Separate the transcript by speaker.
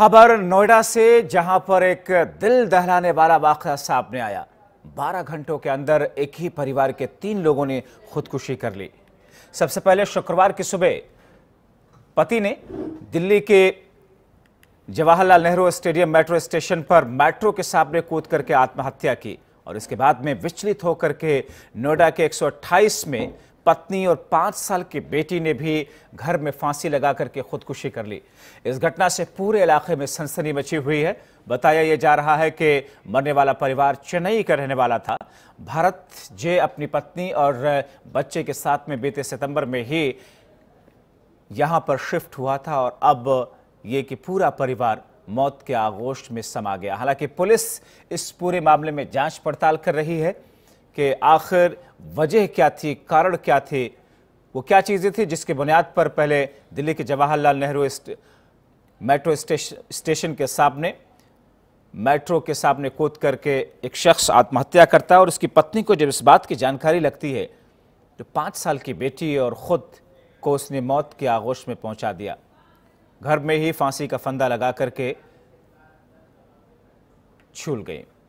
Speaker 1: खबर नोएडा से जहां पर एक दिल दहलाने वाला वाक़ा सामने आया बारह घंटों के अंदर एक ही परिवार के तीन लोगों ने खुदकुशी कर ली सबसे पहले शुक्रवार की सुबह पति ने दिल्ली के Jawaharlal Nehru stadium metro station पर मेट्रो के सामने कूद करके आत्महत्या की और इसके बाद में विचलित होकर के नोएडा के 128 में पत्नी और पाँच साल की बेटी ने भी घर में फांसी लगा करके खुदकुशी कर ली इस घटना से पूरे इलाके में सनसनी मची हुई है बताया यह जा रहा है कि मरने वाला परिवार चेन्नई का रहने वाला था भारत जे अपनी पत्नी और बच्चे के साथ में बीते सितंबर में ही यहाँ पर शिफ्ट हुआ था और अब ये कि पूरा परिवार मौत के आगोश में समा गया हालांकि पुलिस इस पूरे मामले में जांच पड़ताल कर रही है कि आखिर वजह क्या थी कारण क्या थे वो क्या चीज़ें थी जिसके बुनियाद पर पहले दिल्ली के जवाहरलाल नेहरू मेट्रो स्टेशन के सामने मेट्रो के सामने कूद करके एक शख्स आत्महत्या करता है और उसकी पत्नी को जब इस बात की जानकारी लगती है तो पाँच साल की बेटी और ख़ुद को उसने मौत के आगोश में पहुंचा दिया घर में ही फांसी का फंदा लगा करके छूल गई